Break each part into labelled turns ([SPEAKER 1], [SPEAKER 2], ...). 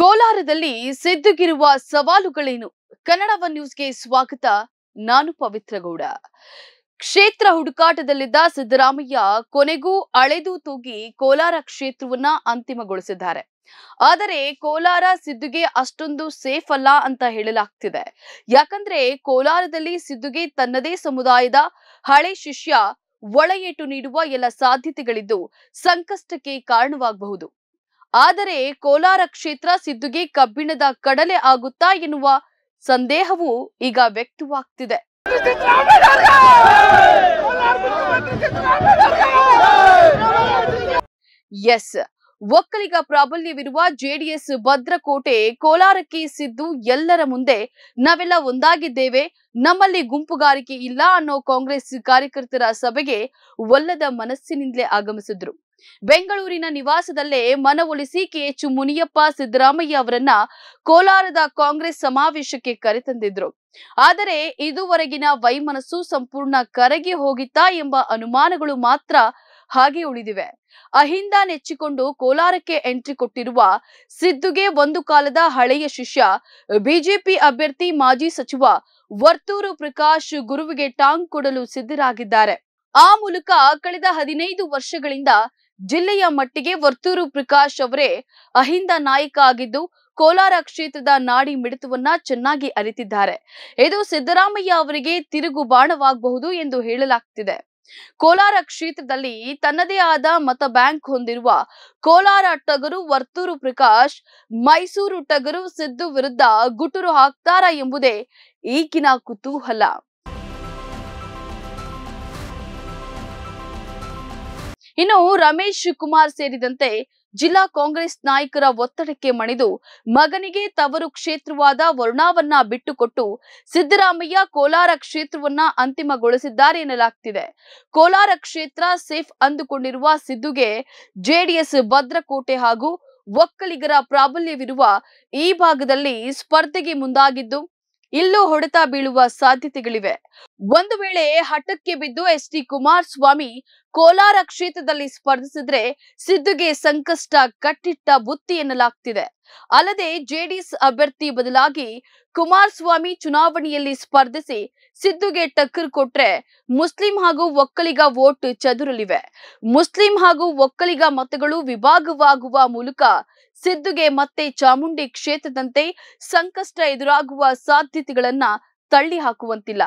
[SPEAKER 1] ಕೋಲಾರದಲ್ಲಿ ಸಿದ್ದುಗಿರುವ ಸವಾಲುಗಳೇನು ಕನ್ನಡವ ನ್ಯೂಸ್ಗೆ ಸ್ವಾಗತ ನಾನು ಪವಿತ್ರ ಗೌಡ ಕ್ಷೇತ್ರ ಹುಡುಕಾಟದಲ್ಲಿದ್ದ ಸಿದ್ದರಾಮಯ್ಯ ಕೊನೆಗೂ ಅಳೆದು ತೂಗಿ ಕೋಲಾರ ಕ್ಷೇತ್ರವನ್ನ ಅಂತಿಮಗೊಳಿಸಿದ್ದಾರೆ ಆದರೆ ಕೋಲಾರ ಸಿದ್ದುಗೆ ಅಷ್ಟೊಂದು ಸೇಫ್ ಅಲ್ಲ ಅಂತ ಹೇಳಲಾಗ್ತಿದೆ ಯಾಕಂದ್ರೆ ಕೋಲಾರದಲ್ಲಿ ಸಿದ್ದುಗೆ ತನ್ನದೇ ಸಮುದಾಯದ ಹಳೆ ಶಿಷ್ಯ ಒಳೆಯೇಟು ನೀಡುವ ಎಲ್ಲ ಸಾಧ್ಯತೆಗಳಿದ್ದು ಸಂಕಷ್ಟಕ್ಕೆ ಕಾರಣವಾಗಬಹುದು ಆದರೆ ಕೋಲಾರ ಕ್ಷೇತ್ರ ಸಿದ್ದುಗೆ ಕಬ್ಬಿಣದ ಕಡಲೆ ಆಗುತ್ತಾ ಎನ್ನುವ ಸಂದೇಹವು ಈಗ ವ್ಯಕ್ತವಾಗ್ತಿದೆ ಎಸ್ ಒಕ್ಕಲಿಗ ಪ್ರಾಬಲ್ಯವಿರುವ ಜೆಡಿಎಸ್ ಭದ್ರಕೋಟೆ ಕೋಲಾರಕ್ಕೆ ಸಿದ್ದು ಎಲ್ಲರ ಮುಂದೆ ನಾವೆಲ್ಲ ಒಂದಾಗಿದ್ದೇವೆ ನಮ್ಮಲ್ಲಿ ಗುಂಪುಗಾರಿಕೆ ಇಲ್ಲ ಅನ್ನೋ ಕಾಂಗ್ರೆಸ್ ಕಾರ್ಯಕರ್ತರ ಸಭೆಗೆ ಒಲ್ಲದ ಮನಸ್ಸಿನಿಂದಲೇ ಆಗಮಿಸಿದ್ರು ಬೆಂಗಳೂರಿನ ನಿವಾಸದಲ್ಲೇ ಮನವೊಲಿಸಿ ಕೆಎಚ್ ಮುನಿಯಪ್ಪ ಸಿದ್ದರಾಮಯ್ಯ ಅವರನ್ನ ಕೋಲಾರದ ಕಾಂಗ್ರೆಸ್ ಸಮಾವೇಶಕ್ಕೆ ಕರೆತಂದಿದ್ರು ಆದರೆ ಇದುವರೆಗಿನ ವೈಮನಸ್ಸು ಸಂಪೂರ್ಣ ಕರಗಿ ಹೋಗಿತ್ತಾ ಎಂಬ ಅನುಮಾನಗಳು ಮಾತ್ರ ಹಾಗೆ ಉಳಿದಿವೆ ಅಹಿಂದ ನೆಚ್ಚಿಕೊಂಡು ಕೋಲಾರಕ್ಕೆ ಎಂಟ್ರಿ ಕೊಟ್ಟಿರುವ ಸಿದ್ದುಗೆ ಒಂದು ಕಾಲದ ಹಳೆಯ ಶಿಷ್ಯ ಬಿಜೆಪಿ ಅಭ್ಯರ್ಥಿ ಮಾಜಿ ಸಚಿವ ವರ್ತೂರು ಪ್ರಕಾಶ್ ಗುರುವಿಗೆ ಟಾಂಗ್ ಕೊಡಲು ಸಿದ್ಧರಾಗಿದ್ದಾರೆ ಆ ಮೂಲಕ ಕಳೆದ ಹದಿನೈದು ವರ್ಷಗಳಿಂದ ಜಿಲ್ಲೆಯ ಮಟ್ಟಿಗೆ ವರ್ತೂರು ಪ್ರಕಾಶ್ ಅವರೇ ಅಹಿಂದ ನಾಯಕ ಆಗಿದ್ದು ಕೋಲಾರ ಕ್ಷೇತ್ರದ ನಾಡಿ ಮಿಡಿತವನ್ನ ಚೆನ್ನಾಗಿ ಅರಿತಿದ್ದಾರೆ ಇದು ಸಿದ್ದರಾಮಯ್ಯ ಅವರಿಗೆ ತಿರುಗು ಬಾಣವಾಗಬಹುದು ಎಂದು ಹೇಳಲಾಗ್ತಿದೆ ಕೋಲಾರ ಕ್ಷೇತ್ರದಲ್ಲಿ ತನ್ನದೇ ಆದ ಮತ ಬ್ಯಾಂಕ್ ಹೊಂದಿರುವ ಕೋಲಾರ ಟಗರು ವರ್ತೂರು ಪ್ರಕಾಶ್ ಮೈಸೂರು ಟಗರು ಸಿದ್ದು ವಿರುದ್ಧ ಗುಟುರು ಹಾಕ್ತಾರಾ ಎಂಬುದೇ ಈಗಿನ ಕುತೂಹಲ ಇನ್ನು ರಮೇಶ್ ಕುಮಾರ್ ಸೇರಿದಂತೆ ಜಿಲ್ಲಾ ಕಾಂಗ್ರೆಸ್ ನಾಯಕರ ಒತ್ತಡಕ್ಕೆ ಮಣಿದು ಮಗನಿಗೆ ತವರು ಕ್ಷೇತ್ರವಾದ ವರುಣಾವನ್ನ ಬಿಟ್ಟುಕೊಟ್ಟು ಸಿದ್ದರಾಮಯ್ಯ ಕೋಲಾರ ಕ್ಷೇತ್ರವನ್ನ ಅಂತಿಮಗೊಳಿಸಿದ್ದಾರೆ ಎನ್ನಲಾಗ್ತಿದೆ ಕೋಲಾರ ಕ್ಷೇತ್ರ ಸೇಫ್ ಅಂದುಕೊಂಡಿರುವ ಸಿದ್ದುಗೆ ಜೆಡಿಎಸ್ ಭದ್ರಕೋಟೆ ಹಾಗೂ ಒಕ್ಕಲಿಗರ ಪ್ರಾಬಲ್ಯವಿರುವ ಈ ಭಾಗದಲ್ಲಿ ಸ್ಪರ್ಧೆಗೆ ಮುಂದಾಗಿದ್ದು ಇಲ್ಲೂ ಹೊಡೆತ ಬೀಳುವ ಸಾಧ್ಯತೆಗಳಿವೆ ಒಂದು ವೇಳೆ ಹಠಕ್ಕೆ ಬಿದ್ದು ಎಸ್ ಟಿ ಕುಮಾರಸ್ವಾಮಿ ಕೋಲಾರ ಕ್ಷೇತ್ರದಲ್ಲಿ ಸ್ಪರ್ಧಿಸಿದ್ರೆ ಸಿದ್ದುಗೆ ಸಂಕಷ್ಟ ಕಟ್ಟಿಟ್ಟ ಬುತ್ತಿ ಎನ್ನಲಾಗ್ತಿದೆ ಅಲ್ಲದೆ ಜೆಡಿಎಸ್ ಅಭ್ಯರ್ಥಿ ಬದಲಾಗಿ ಕುಮಾರಸ್ವಾಮಿ ಚುನಾವಣೆಯಲ್ಲಿ ಸ್ಪರ್ಧಿಸಿ ಸಿದ್ದುಗೆ ಟಕ್ಕರ್ ಕೊಟ್ರೆ ಮುಸ್ಲಿಂ ಹಾಗೂ ಒಕ್ಕಲಿಗ ವೋಟ್ ಚದುರಲಿವೆ ಮುಸ್ಲಿಂ ಹಾಗೂ ಒಕ್ಕಲಿಗ ಮತಗಳು ವಿಭಾಗವಾಗುವ ಮೂಲಕ ಸಿದ್ದುಗೆ ಮತ್ತೆ ಚಾಮುಂಡಿ ಕ್ಷೇತ್ರದಂತೆ ಸಂಕಷ್ಟ ಎದುರಾಗುವ ಸಾಧ್ಯತೆಗಳನ್ನ ತಳ್ಳಿ ಹಾಕುವಂತಿಲ್ಲ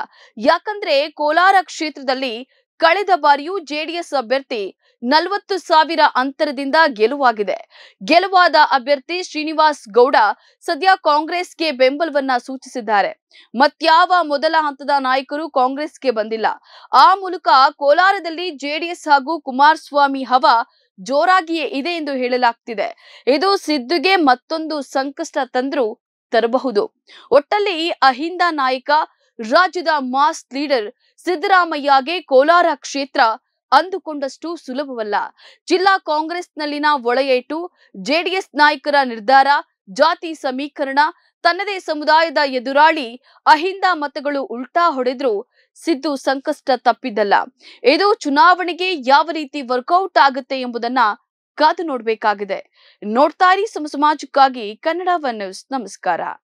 [SPEAKER 1] ಯಾಕಂದ್ರೆ ಕೋಲಾರ ಕ್ಷೇತ್ರದಲ್ಲಿ ಕಳೆದ ಬಾರಿಯೂ ಜೆಡಿಎಸ್ ಅಭ್ಯರ್ಥಿ ನಲವತ್ತು ಸಾವಿರ ಅಂತರದಿಂದ ಗೆಲುವಾಗಿದೆ ಗೆಲುವಾದ ಅಭ್ಯರ್ಥಿ ಶ್ರೀನಿವಾಸ್ ಗೌಡ ಸದ್ಯ ಕಾಂಗ್ರೆಸ್ಗೆ ಬೆಂಬಲವನ್ನ ಸೂಚಿಸಿದ್ದಾರೆ ಮತ್ಯಾವ ಮೊದಲ ಹಂತದ ನಾಯಕರು ಕಾಂಗ್ರೆಸ್ಗೆ ಬಂದಿಲ್ಲ ಆ ಮೂಲಕ ಕೋಲಾರದಲ್ಲಿ ಜೆಡಿಎಸ್ ಹಾಗೂ ಕುಮಾರಸ್ವಾಮಿ ಹವಾ ಜೋರಾಗಿಯೇ ಇದೆ ಎಂದು ಹೇಳಲಾಗ್ತಿದೆ ಇದು ಸಿದ್ದುಗೆ ಮತ್ತೊಂದು ಸಂಕಷ್ಟ ತಂದ್ರು ತರಬಹುದು ಒಟ್ಟಲ್ಲಿ ಅಹಿಂದ ನಾಯಕ ರಾಜ್ಯದ ಮಾಸ್ ಲೀಡರ್ ಸಿದ್ದರಾಮಯ್ಯಗೆ ಕೋಲಾರ ಕ್ಷೇತ್ರ ಅಂದುಕೊಂಡಷ್ಟು ಸುಲಭವಲ್ಲ ಜಿಲ್ಲಾ ಕಾಂಗ್ರೆಸ್ನಲ್ಲಿನ ಒಳೆಯೇಟು ಜೆಡಿಎಸ್ ನಾಯಕರ ನಿರ್ಧಾರ ಜಾತಿ ಸಮೀಕರಣ ತನ್ನದೇ ಸಮುದಾಯದ ಎದುರಾಳಿ ಅಹಿಂದ ಮತಗಳು ಉಲ್ಟಾ ಹೊಡೆದ್ರು ಸಿದ್ದು ಸಂಕಷ್ಟ ತಪ್ಪಿದ್ದಲ್ಲ ಇದು ಚುನಾವಣೆಗೆ ಯಾವ ರೀತಿ ವರ್ಕೌಟ್ ಆಗುತ್ತೆ ಎಂಬುದನ್ನ ಕಾದು ನೋಡಬೇಕಾಗಿದೆ ನೋಡ್ತಾರಿ ಸಮಾಜಕ್ಕಾಗಿ ಕನ್ನಡ ನ್ಯೂಸ್ ನಮಸ್ಕಾರ